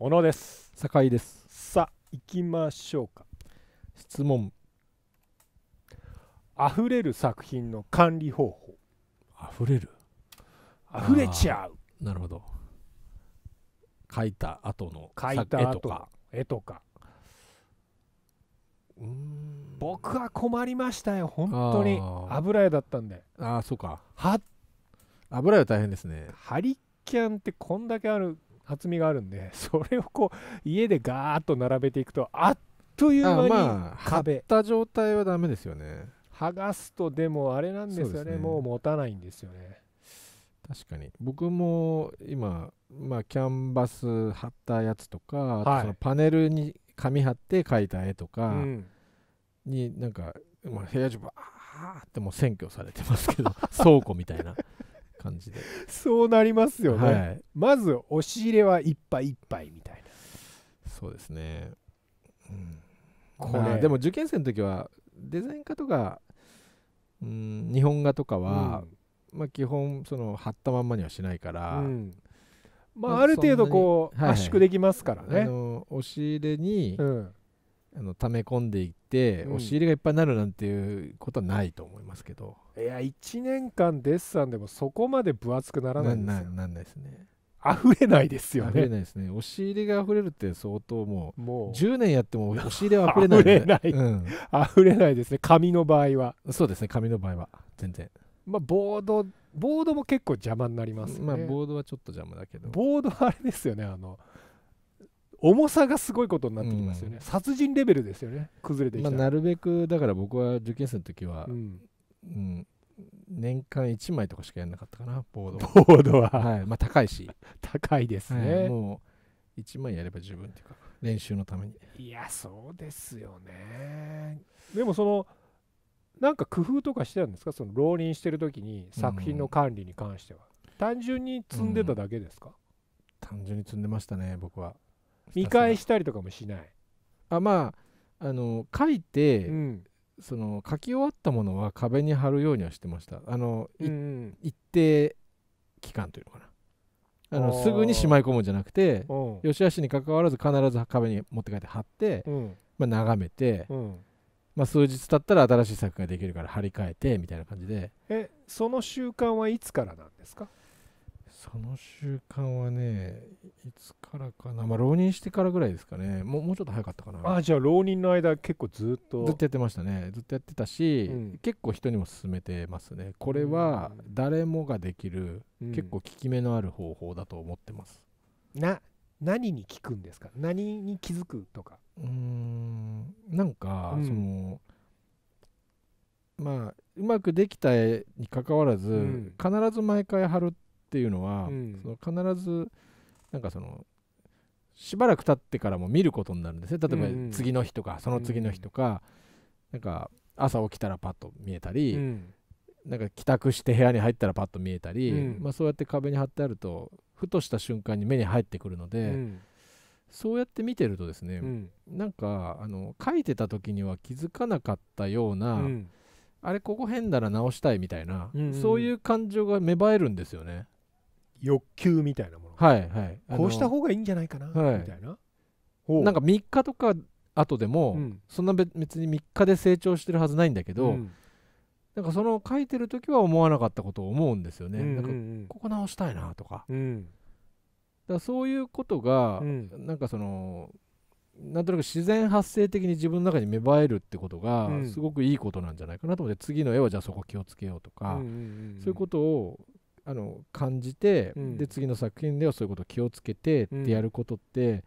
小野です酒井ですさあ行きましょうか質問溢れる作品の管理方法溢れる溢れちゃうなるほど書いた後の描いた絵とか絵とかうん僕は困りましたよ本当に油絵だったんでああそうかは油絵は大変ですねハリキャンってこんだけある厚みがあるんで それをこう家でガーッと並べていくとあっという間に壁張った状態はダメですよね剥がすとでもあれなんですよね、ね、もう持たないんですよね確かに僕も今、まあ、キャンバス貼ったやつとか、はい、そのパネルに紙貼って描いた絵とかに、なんか、まあ、部屋中バーってもう占拠されてますけど 倉庫みたいな感じでそうなりますよね、はい、まず押し入れはいっぱいいっぱいみたいなそうですね、うん、これ、まあ、でも受験生の時はデザイン科とか、うん、日本画とかは、うん、まあ、基本その貼ったまんまにはしないから、うん、まあ、ある程度こう、圧縮できますからね、押し入れに、うんあの溜め込んでいって、うん、押し入れがいっぱいになるなんていうことはないと思いますけどいや1年間デッサンでもそこまで分厚くならないんですよなんないですね溢れないですよね溢れないですね押し入れが溢れるって相当もうもう10年やっても押し入れは溢れない、ね、溢れない、うん、溢れないですね紙の場合はそうですね紙の場合は全然まあボードボードも結構邪魔になりますねまあボードはちょっと邪魔だけどボードはあれですよねあの重さがすごいことになってきますよね、うん、殺人レベルですよね崩れてきた、まあ、なるべくだから僕は受験生の時は、うん、うん、年間1枚とかしかやらなかったかなボードボードは、はいまあ、高いし 高いですね、はい、もう1枚やれば十分っていうか練習のためにいやそうですよねでもそのなんか工夫とかしてたんですかその浪人してる時に作品の管理に関しては、うん、単純に積んでただけですか、単純に積んでましたね僕は見返したりとかもしないあまああの書いて、うん、その書き終わったものは壁に貼るようにはしてましたあの、うん一定期間というのかなあのすぐにしまい込むんじゃなくてよしあしにかかわらず必ず壁に持って帰って貼って、うん、まあ、眺めて、うん、まあ、数日経ったら新しい作ができるから貼り替えてみたいな感じでえその習慣はいつからなんですかその習慣はね、いつからかな、まあ、浪人してからぐらいですかね、もうもうちょっと早かったかな。あじゃあ、浪人の間、結構ずっと。ずっとやってましたね、ずっとやってたし、うん、結構人にも勧めてますね、これは誰もができる、うん、結構効き目のある方法だと思ってます。な、何に効くんですか、何に気づくとか。うん、なんか、うん、その、まあ、うまくできたにかかわらず、必ず毎回貼るってっていうのは、うん、その必ずなんかそのしばらく経ってからも見ることになるんですね例えば次の日とか、うん、その次の日とか、うん、なんか朝起きたらパッと見えたり、うん、なんか帰宅して部屋に入ったらパッと見えたり、まあ、そうやって壁に貼ってあるとふとした瞬間に目に入ってくるので、そうやって見てるとですね、うん、なんかあの書いてた時には気づかなかったような、あれここ変だな直したいみたいな、うんうん、そういう感情が芽生えるんですよね。欲求みたいなもの、はいはい、こうした方がいいんじゃないかな、はい、みたいななんか3日とか後でも、うん、そんな別に3日で成長してるはずないんだけど、うん、なんかその書いてる時は思わなかったことを思うんですよね、うんうんうん、なんかここ直したいなとか、うん、だそういうことが、うん、なんかそのなんとなく自然発生的に自分の中に芽生えるってことがすごくいいことなんじゃないかなと思って、次の絵はじゃあそこ気をつけようとか、うんうんうんうん、そういうことをあの感じて、うん、で次の作品ではそういうことを気をつけてってやることって、うん、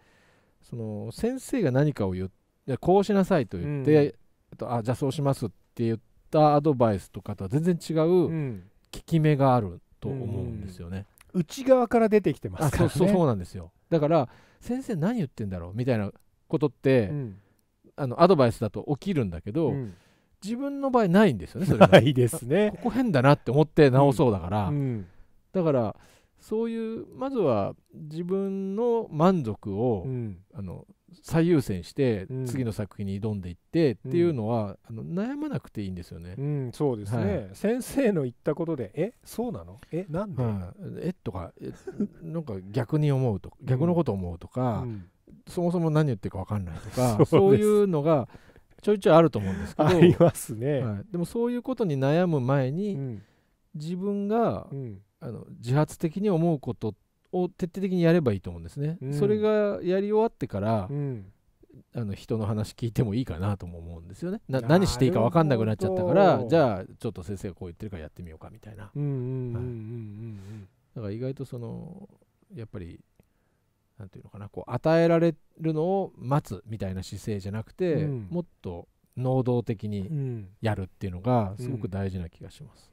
その先生が何かを言ってこうしなさいと言って、うん、あじゃあそうしますって言ったアドバイスとかとは全然違う効き目があると思うんですよね。内側から出てきてますからね、ね、そうなんですよだから先生何言ってんだろうみたいなことって、あのアドバイスだと起きるんだけど、自分の場合ないんですよねそれないですねここ変だなって思って直そうだから、うんうん、だからそういうまずは自分の満足を、うん、あの最優先して次の作品に挑んでいってっていうのは、あの悩まなくていいんですよね。うん、そうですね、はい、先生の言ったことで「えそうなのえなんで、うん、えとかえなんか逆に思うとか逆のこと思うとか、そもそも何言ってるか分かんないとかそういうのがちょいちょいあると思うんですけどありますね、はい、でもそういうことに悩む前に、うん、自分が、うん、あの自発的に思うことを徹底的にやればいいと思うんですね、うん、それがやり終わってから、あの人の話聞いてもいいかなとも思うんですよね何していいか分かんなくなっちゃったからじゃあちょっと先生がこう言ってるからやってみようかみたいなだから意外とそのやっぱり何ていうのかなこう与えられるのを待つみたいな姿勢じゃなくて、うん、もっと能動的にやるっていうのがすごく大事な気がします。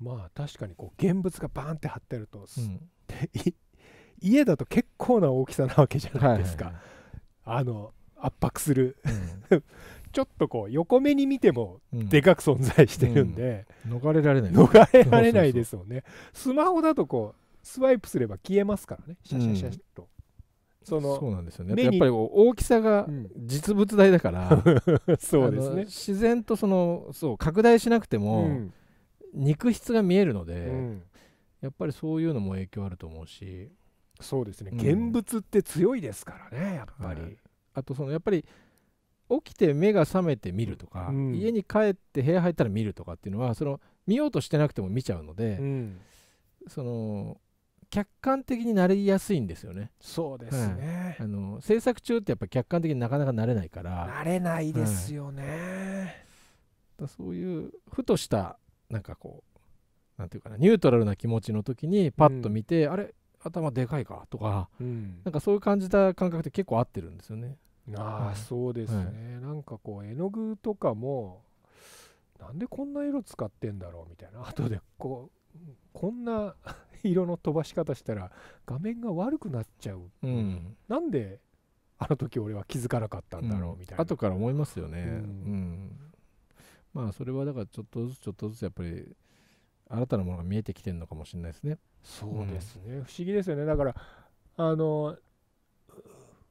うんうん、まあ確かにこう現物がバーンって貼ってると、家だと結構な大きさなわけじゃないですか。あの圧迫する、ちょっとこう横目に見てもでかく存在してるんで、逃れられない逃れられないですよねスマホだとこうスワイプすれば消えますからねシャシャシャと、そのそうなんですよねやっぱり大きさが実物大だから、うん、そうですね自然とそのそう拡大しなくても、肉質が見えるので、うん、やっぱりそういうのも影響あると思うしそうですね、うん、現物って強いですからねやっぱり、はい、あとそのやっぱり起きて目が覚めて見るとか、家に帰って部屋入ったら見るとかっていうのはその見ようとしてなくても見ちゃうので、その客観的になりやすいんですよね。そうですね、はい、あの制作中ってやっぱ客観的になかなかなれないからなれないですよね、はい、そういうふとしたなんかこうなんていうかなニュートラルな気持ちの時にパッと見て、うん、あれ頭でかいかとか、うん、なんかそういう感じた感覚って結構合ってるんですよね。ああ、そうですね、なんかこう絵の具とかもなんでこんな色使ってんだろうみたいな後でこうこんな 色の飛ばし方したら画面が悪くなっちゃう、うん、なんであの時俺は気づかなかったんだろうみたいな、うん、後から思いますよね、うん、まあそれはだからちょっとずつちょっとずつやっぱり新たなものが見えてきてるのかもしれないですねそうですね、不思議ですよねだからあの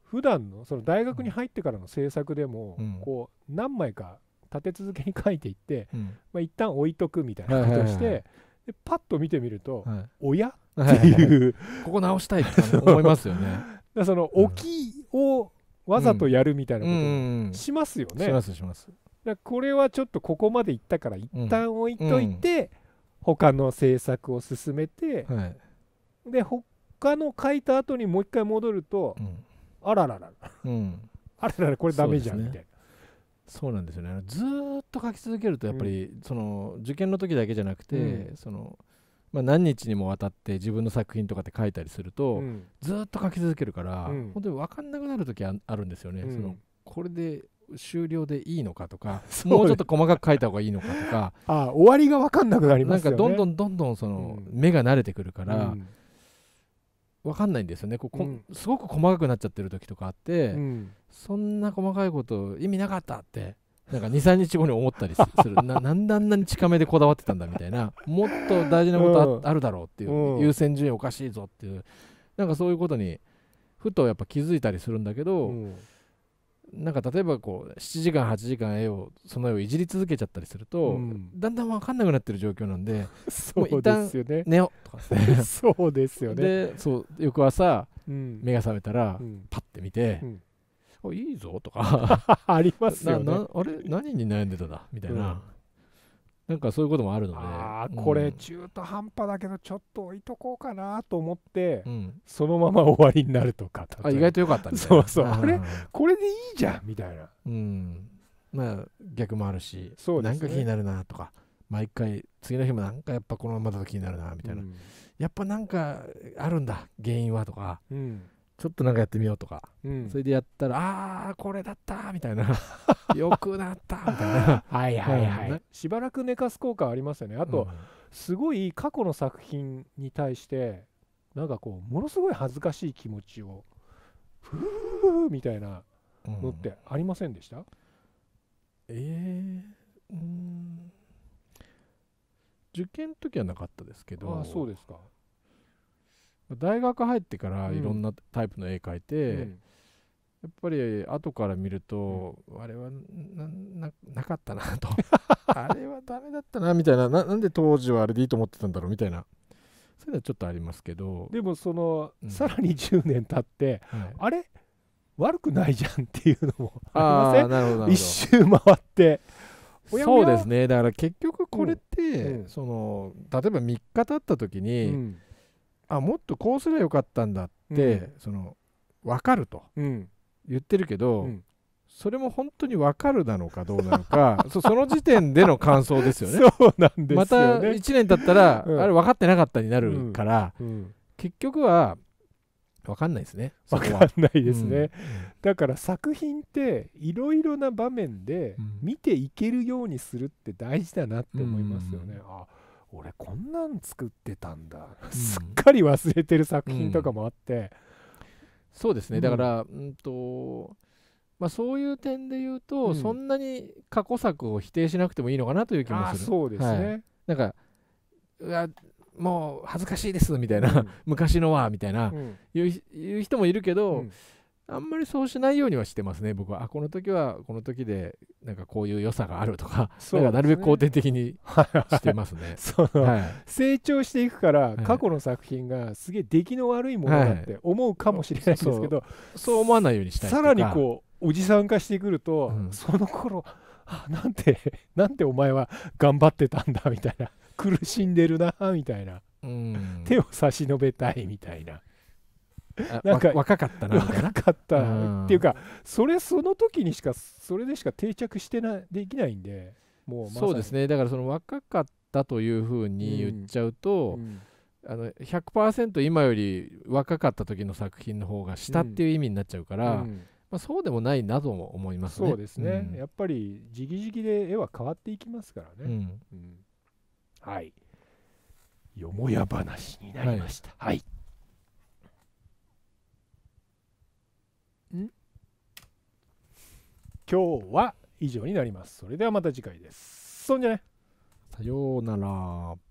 普段のその大学に入ってからの制作でも、こう何枚か立て続けに書いていって、うんまあ、一旦置いとくみたいなことをして、でパッと見てみると、はい、っていう、ここ直したいって思いますよね その置きをわざとやるみたいなことしますよね、うんうんしますしますこれはちょっとここまでいったから一旦置いといて、うんうん、他の政策を進めて、はい、で他の書いた後にもう一回戻ると、うん、あらららうん、あらららこれダメじゃんみたいな、ね、そうなんですよねずっと書き続けるとやっぱり、うん、その受験の時だけじゃなくて、うん、そのまあ、何日にもわたって自分の作品とかって書いたりすると、うん、ずっと書き続けるから、うん、本当に分かんなくなる時ああるんですよね、そのこれで終了でいいのかとか もうちょっと細かく書いた方がいいのかとか あ終わりが分かんなくなります、ね、なんかどんどんどんどんその、目が慣れてくるから、わかんないんですよねここ、うん、すごく細かくなっちゃってる時とかあって、うん、そんな細かいこと意味なかったってなんか23日後に思ったりするな なんであんなに近めでこだわってたんだみたいなもっと大事なことあ,、るだろうっていう、うん、優先順位おかしいぞっていうなんかそういうことにふとやっぱ気づいたりするんだけど。なんか例えばこう7時間8時間絵をその絵をいじり続けちゃったりすると、うん、だんだん分かんなくなってる状況なんで そうですよね寝よとか そうですよねでそう翌朝、うん、目が覚めたら、うん、パッて見て、うん、いいぞとか ありますよねあれ何に悩んでたんだみたいな、なんかそういうこともあるのであこれ中途半端だけどちょっと置いとこうかなと思って、うん、そのまま終わりになるとかあ意外と良かったそうそうあれこれでいいじゃんみたいなうんまあ逆もあるしそう、ね、なんか気になるなとか毎回次の日もなんかやっぱこのままだと気になるなみたいな、うん、やっぱなんかあるんだ原因はとか、うん、ちょっとなんかやってみようとか、うん、それでやったらああこれだったみたいな よくなったみたいなはいはいはい、しばらく寝かす効果ありますよねあと、うん、すごい過去の作品に対してなんかこうものすごい恥ずかしい気持ちをふうみたいなのってありませんでした、うん、えー、うん受験の時はなかったですけどあそうですか大学入ってからいろんなタイプの絵描いて、やっぱり後から見ると、あれはなかったなと あれはダメだったなみたいななんで当時はあれでいいと思ってたんだろうみたいなそういうのはちょっとありますけどでもその、うん、さらに10年経って、はい、あれ悪くないじゃんっていうのもありません一周回ってそうですねだから結局これって、うんうん、その例えば3日経った時に、あもっとこうすればよかったんだって、うん、その分かると言ってるけど、うん、それも本当に分かるなのかどうなのか その時点での感想ですよね。そうなんです、ね、また1年経ったら、うん、あれ分かってなかったになるから、結局は分かんないですね。分かんないですね。だから作品っていろいろな場面で見ていけるようにするって大事だなって思いますよね。あ俺こんなん作ってたんだ、うん、すっかり忘れてる作品とかもあって、うん、そうですねだから、うんとまあ、そういう点で言うと、そんなに過去作を否定しなくてもいいのかなという気もするそうですね、はい、なんかうわもう恥ずかしいですみたいな、昔のはみたいな、いう人もいるけど、あんまりそうしないようにはしてますね、僕は。あ、この時はこの時で、なんかこういう良さがあるとか、そうね、なるべく肯定的にしてますね。成長していくから、過去の作品がすげえ出来の悪いものだって思うかもしれないんですけど、はい、そうそう思わないようにしたいさらにこう、おじさん化してくると、うん、その頃あなんて、なんてお前は頑張ってたんだみたいな、苦しんでるなみたいな、うん、手を差し伸べたいみたいな。なんか若かったな若かったっていうかそれその時にしかそれでしか定着してなできないんでもうそうですねだからその若かったというふうに言っちゃうと、うんうんあの100%今より若かった時の作品の方が下っていう意味になっちゃうから、うんうん、まあ、そうでもないなとも思いますね。そうですね、うん、やっぱりじきじきで絵は変わっていきますからね。はいよもや話になりました。はい、はい今日は以上になります。それではまた次回です。そんじゃね。さようなら。